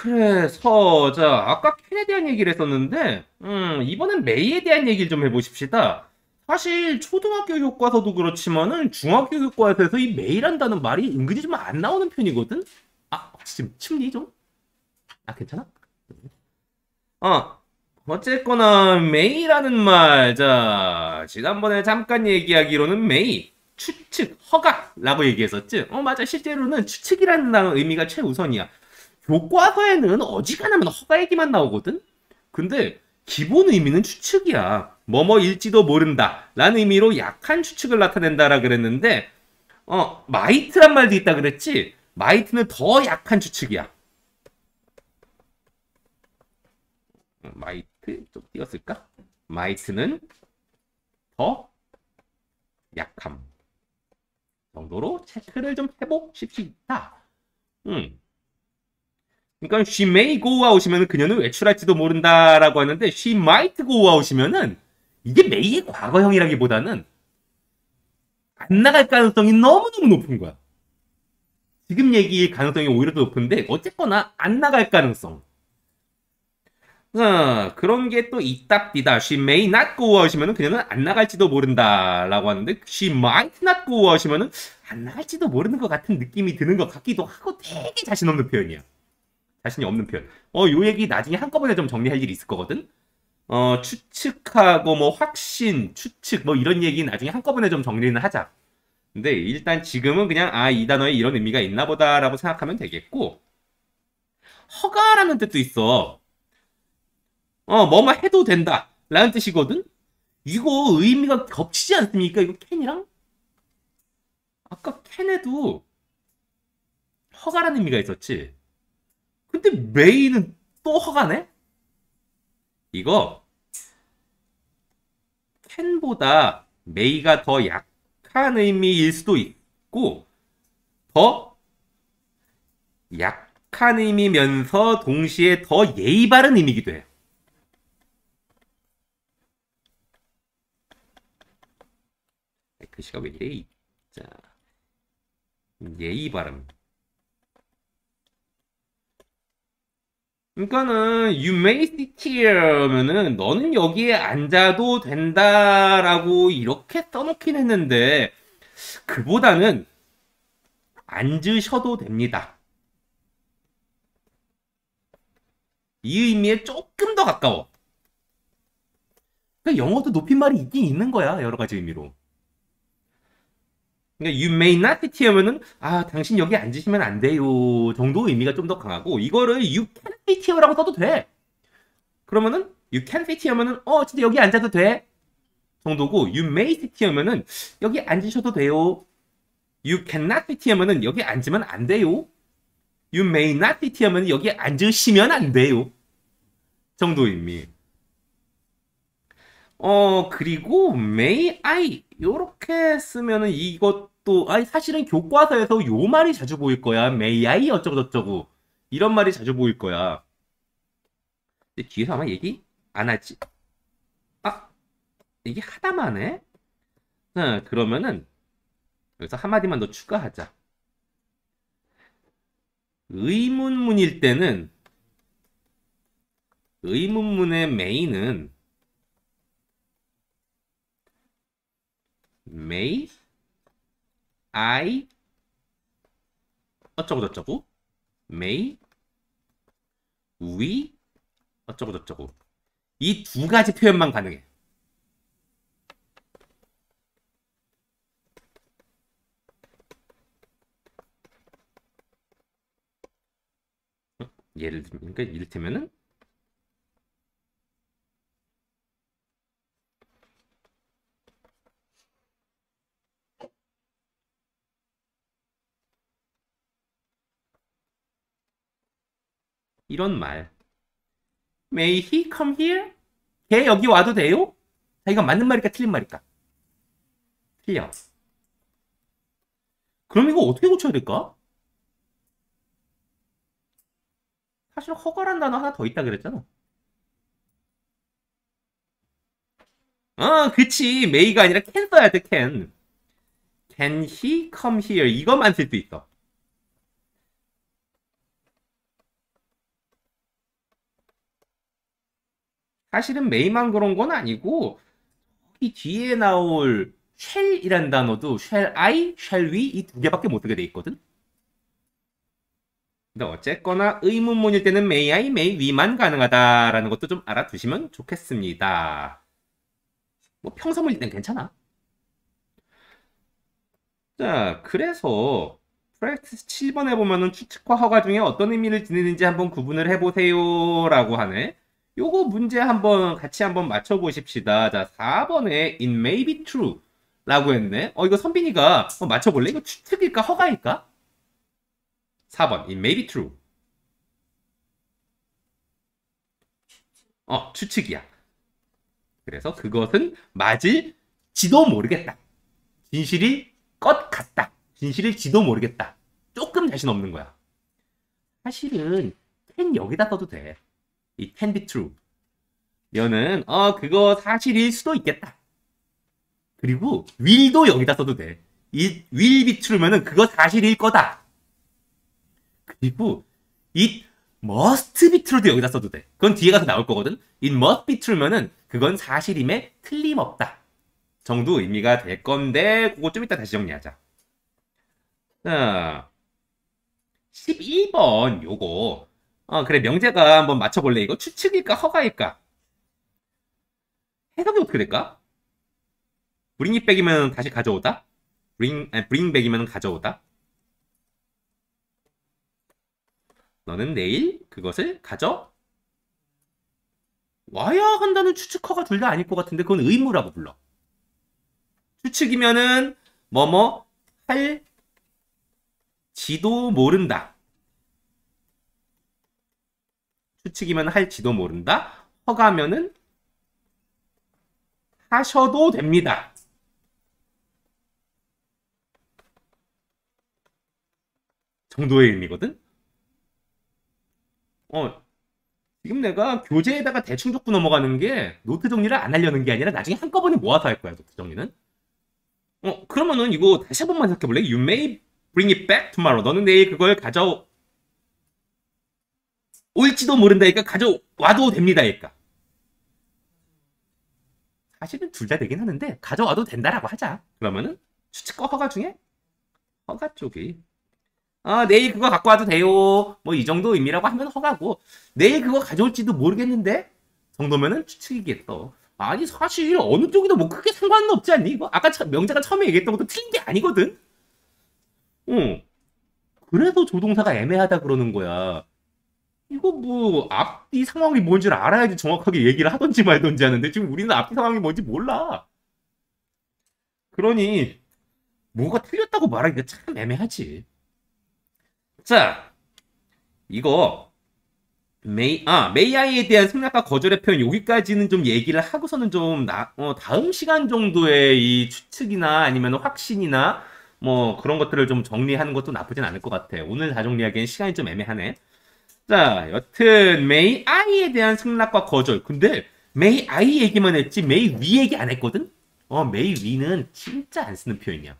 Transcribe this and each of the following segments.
그래서 자 아까 캔에 대한 얘기를 했었는데 음 이번엔 메이에 대한 얘기를 좀 해보십시다 사실 초등학교 교과서도 그렇지만은 중학교 교과서에서 이 메이란다는 말이 은근히 좀 안 나오는 편이거든 아 지금 침리 좀아 괜찮아? 어 어쨌거나 메이라는 말 자 지난번에 잠깐 얘기하기로는 메이 추측, 허가라고 얘기했었지. 어, 맞아. 실제로는 추측이라는 의미가 최우선이야. 교과서에는 어지간하면 허가 얘기만 나오거든? 근데 기본 의미는 추측이야. 뭐뭐일지도 모른다. 라는 의미로 약한 추측을 나타낸다라 그랬는데, 어, 마이트란 말도 있다 그랬지? 마이트는 더 약한 추측이야. 마이트? 좀띄웠을까 마이트는 더 약함 정도로 체크를 좀 해보십시다. 음. 그러니까 she may go out이면 그녀는 외출할지도 모른다라고 하는데 she might go out이면은 이게 may의 과거형이라기보다는 안 나갈 가능성이 너무너무 높은 거야. 지금 얘기일 가능성이 오히려 더 높은데 어쨌거나 안 나갈 가능성. 어, 그런 게 또 있답디다. She may not go o u t 이면 그녀는 안 나갈지도 모른다라고 하는데 she might not go o u t 이면안 나갈지도 모르는 것 같은 느낌이 드는 것 같기도 하고 되게 자신 없는 표현이야. 자신이 없는 표현. 어, 요 얘기 나중에 한꺼번에 좀 정리할 일이 있을 거거든? 어, 추측하고 뭐 확신, 추측 뭐 이런 얘기 나중에 한꺼번에 좀 정리는 하자. 근데 일단 지금은 그냥 아, 이 단어에 이런 의미가 있나 보다라고 생각하면 되겠고, 허가라는 뜻도 있어. 어, 뭐뭐 해도 된다. 라는 뜻이거든? 이거 의미가 겹치지 않습니까? 이거 캔이랑? 아까 캔에도 허가라는 의미가 있었지? 근데 메이는 또 허가네? 이거 캔보다 메이가 더 약한 의미일 수도 있고 더 약한 의미면서 동시에 더 예의 바른 의미기도 해요. 글씨가 왜 이래? 자, 예의 발음. 그러니까는 you may sit here면은 너는 여기에 앉아도 된다라고 이렇게 써놓긴 했는데 그보다는 앉으셔도 됩니다. 이 의미에 조금 더 가까워. 그러니까 영어도 높임말이 있긴 있는 거야 여러 가지 의미로. 그러니까 you may not fit 하면은 아 당신 여기 앉으시면 안 돼요 정도 의미가 좀 더 강하고 이거를 you can fit here라고 써도 돼. 그러면은 you can fit 하면은 어 진짜 여기 앉아도 돼 정도고 you may fit 하면은 여기 앉으셔도 돼요. you cannot fit 하면은 여기 앉으면 안 돼요. you may not fit 하면은 여기 앉으시면 안 돼요. 정도 의미. 어 그리고 may I 요렇게 쓰면은 이것도 아니 사실은 교과서에서 요 말이 자주 보일 거야. may I 어쩌고저쩌고 이런 말이 자주 보일 거야. 근데 뒤에서 아마 얘기 안 하지. 아 얘기 하다만 해. 응, 그러면은 여기서 한마디만 더 추가하자. 의문문일 때는 의문문의 메인은 may I 어쩌고저쩌고 may we 어쩌고저쩌고 이 두 가지 표현만 가능해. 어? 예를 들면 그러니까 이를테면은 이런 말. May he come here? 걔 여기 와도 돼요? 자기가 맞는 말일까 틀린 말일까? 틀려. 그럼 이거 어떻게 고쳐야 될까? 사실 허가란 단어 하나 더 있다 그랬잖아. 아, 그치. 메이가 아니라 캔 써야 돼, 캔. a n Can he come here? 이것만 쓸 수 있어. 사실은 메이만 그런 건 아니고 이 뒤에 나올 shall이란 단어도 shall I, shall we 이 두 개밖에 못 쓰게 돼 있거든. 근데 그러니까 어쨌거나 의문문일 때는 may I, may we만 가능하다라는 것도 좀 알아두시면 좋겠습니다. 뭐평소문일 때는 괜찮아. 자, 그래서 프로젝트 7번에 보면은 추측과 허가 중에 어떤 의미를 지니는지 한번 구분을 해보세요라고 하네. 요거 문제 한번 같이 한번 맞춰보십시다. 자, 4번에 it may be true 라고 했네. 어, 이거 선빈이가 맞춰볼래? 이거 추측일까? 허가일까? 4번 it may be true. 어, 추측이야. 그래서 그것은 맞을지도 모르겠다. 진실이 것 같다. 진실일지도 모르겠다. 조금 자신 없는 거야. 사실은 캔 여기다 써도 돼. 이 can be true. 여는 어 그거 사실일 수도 있겠다. 그리고 will도 여기다 써도 돼. 이 will be true면은 그거 사실일 거다. 그리고 it must be true도 여기다 써도 돼. 그건 뒤에 가서 나올 거거든. it must be true면은 그건 사실임에 틀림없다. 정도 의미가 될 건데 그거 좀 이따 다시 정리하자. 자, 11번 요거 어, 그래, 명제가 한번 맞춰볼래? 이거 추측일까? 허가일까? 해답이 어떻게 될까? 브링 이 백이면 다시 가져오다? 브링, 아니, 브링 백이면 가져오다? 너는 내일 그것을 가져 와야 한다는 추측허가 둘 다 아닐 것 같은데 그건 의무라고 불러. 추측이면은 뭐뭐 할 지도 모른다. 추측이면 할지도 모른다. 허가면은 하셔도 됩니다. 정도의 의미거든? 어, 지금 내가 교재에다가 대충 적고 넘어가는 게 노트 정리를 안 하려는 게 아니라 나중에 한꺼번에 모아서 할 거야, 노트 정리는. 어, 그러면은 이거 다시 한 번만 생각해볼래? You may bring it back tomorrow. 너는 내일 그걸 가져 오 올지도 모른다니까 가져와도 됩니다니까. 사실은 둘 다 되긴 하는데 가져와도 된다라고 하자. 그러면은 추측과 허가 중에 허가 쪽이 아 내일 그거 갖고 와도 돼요. 뭐 이 정도 의미라고 하면 허가고 내일 그거 가져올지도 모르겠는데 정도면은 추측이겠어. 아니 사실 어느 쪽이든 뭐 크게 상관은 없지 않니? 이거 뭐 아까 차, 명자가 처음에 얘기했던 것도 틀린 게 아니거든. 응. 그래도 조동사가 애매하다 그러는 거야. 이거 뭐 앞뒤 상황이 뭔지를 알아야지 정확하게 얘기를 하던지말던지 하는데 지금 우리는 앞뒤 상황이 뭔지 몰라. 그러니 뭐가 틀렸다고 말하기가 참 애매하지. 자, 이거 메이 아 메이아이에 대한 생략과 거절의 표현 여기까지는 좀 얘기를 하고서는 좀 나, 어, 다음 시간 정도에이 추측이나 아니면 확신이나 뭐 그런 것들을 좀 정리하는 것도 나쁘진 않을 것 같아. 오늘 다 정리하기엔 시간이 좀 애매하네. 자, 여튼 메이 아이에 대한 승낙과 거절. 근데 메이 아이 얘기만 했지 메이 위 얘기 안 했거든? 어, 메이 위는 진짜 안 쓰는 표현이야.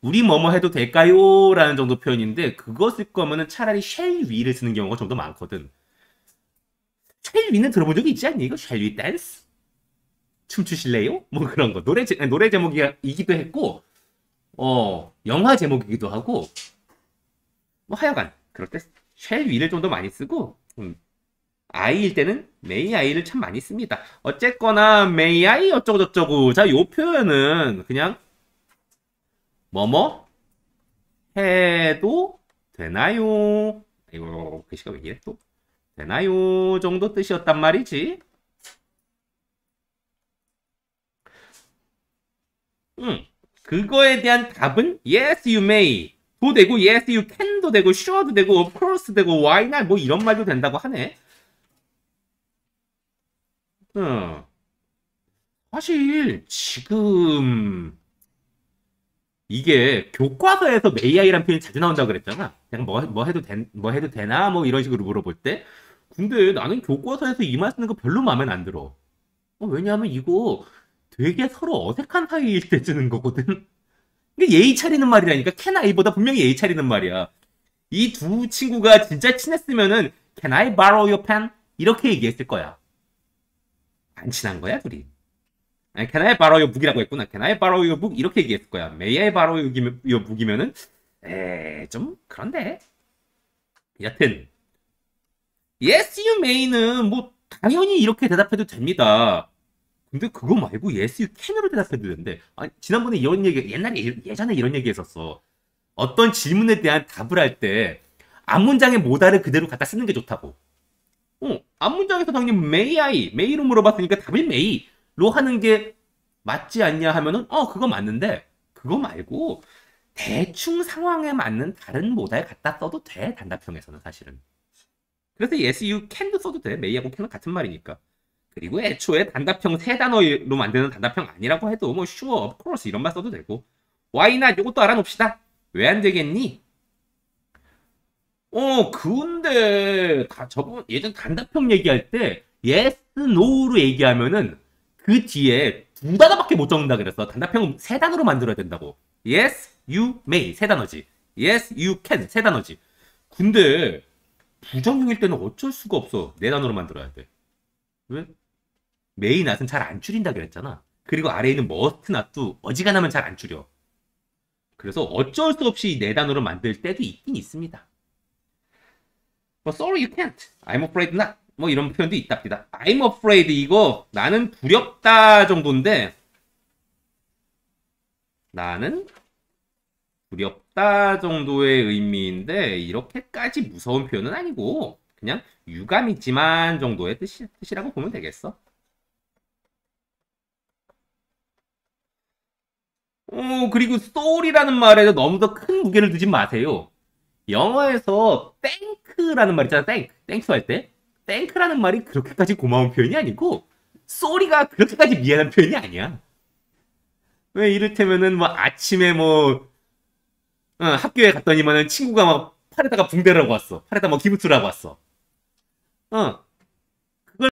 우리 뭐뭐 해도 될까요? 라는 정도 표현인데 그것을 거면은 차라리 쉘 위를 쓰는 경우가 좀 더 많거든. 쉘 위는 들어본 적이 있지 않니? 이거 쉘 위 댄스? 춤추실래요? 뭐 그런 거. 노래, 제, 노래 제목이기도 했고 어, 영화 제목이기도 하고 뭐 하여간 그렇게 쉘 위를 좀 더 많이 쓰고 음, 아이일 때는 메이 아이를 참 많이 씁니다. 어쨌거나 메이 아이 어쩌고저쩌고 자요 표현은 그냥 뭐뭐 해도 되나요? 이거 글씨가 그 왜 이래 또? 되나요? 정도 뜻이었단 말이지. 응 음, 그거에 대한 답은 yes, you may. 도 되고 yes you can도 되고 sure도 되고 of c o u r s e 되고 why not 뭐 이런 말도 된다고 하네. 어. 사실 지금 이게 교과서에서 메이아이란 표현이 자주 나온다고 그랬잖아. 그냥 뭐, 뭐 해도 된, 뭐 해도 되나? 뭐 이런 식으로 물어볼 때. 근데 나는 교과서에서 이 말 쓰는 거 별로 마음에 안 들어. 어, 왜냐하면 이거 되게 서로 어색한 사이일 때 쓰는 거거든. 그게 예의 차리는 말이라니까 can I보다 분명히 예의 차리는 말이야. 이 두 친구가 진짜 친했으면은 can I borrow your pen? 이렇게 얘기했을 거야. 안 친한 거야 둘이. 아니, can I borrow your book이라고 했구나. can I borrow your book? 이렇게 얘기했을 거야. may I borrow your book이면은 에 좀 그런데 여튼 yes you may는 뭐 당연히 이렇게 대답해도 됩니다. 근데 그거 말고 예 e s y 으로 대답해도 되는데 아니, 지난번에 이런 얘기 옛날에 예전에 이런 얘기 했었어. 어떤 질문에 대한 답을 할때앞 문장의 모다를 그대로 갖다 쓰는 게 좋다고. 어, 앞 문장에서 당연히 메이 아이 메이로 물어봤으니까 답이 메이로 하는 게 맞지 않냐 하면은 어 그거 맞는데 그거 말고 대충 상황에 맞는 다른 모달 갖다 써도 돼 단답형에서는 사실은 그래서 yes you can도 써도 돼메이 y 하고 c 은 같은 말이니까 그리고 애초에 단답형 세 단어로 만드는 단답형 아니라고 해도 뭐 sure, of course 이런말 써도 되고 why not 이것도 알아놓읍시다. 왜 안 되겠니? 어 그런데 다 저번 예전 단답형 얘기할 때 yes, no로 얘기하면은 그 뒤에 두 단어밖에 못 적는다 그랬어. 단답형 세 단어로 만들어야 된다고. yes, you may 세 단어지. yes, you can 세 단어지. 근데 부정형일 때는 어쩔 수가 없어. 네 단어로 만들어야 돼. 왜? 메인 낫은 잘 안 줄인다 그랬잖아. 그리고 아래에 있는 머스트 낫도 어지간하면 잘 안 줄여. 그래서 어쩔 수 없이 4단으로 만들 때도 있긴 있습니다. 뭐, sorry you can't. I'm afraid not. 뭐 이런 표현도 있답니다. I'm afraid 이거 나는 두렵다 정도인데 나는 두렵다 정도의 의미인데 이렇게까지 무서운 표현은 아니고 그냥 유감이지만 정도의 뜻이, 뜻이라고 보면 되겠어. 어, 그리고 소울이라는 말에 너무 더 큰 무게를 두지 마세요. 영어에서 땡크라는 말 있잖아, 땡크. 땡큐 할 때. 땡크라는 말이 그렇게까지 고마운 표현이 아니고, 소리가 그렇게까지 미안한 표현이 아니야. 왜 이를테면은 뭐 아침에 뭐, 어, 학교에 갔더니만은 친구가 막 팔에다가 붕대라고 왔어. 팔에다 뭐 기부투라고 왔어. 어,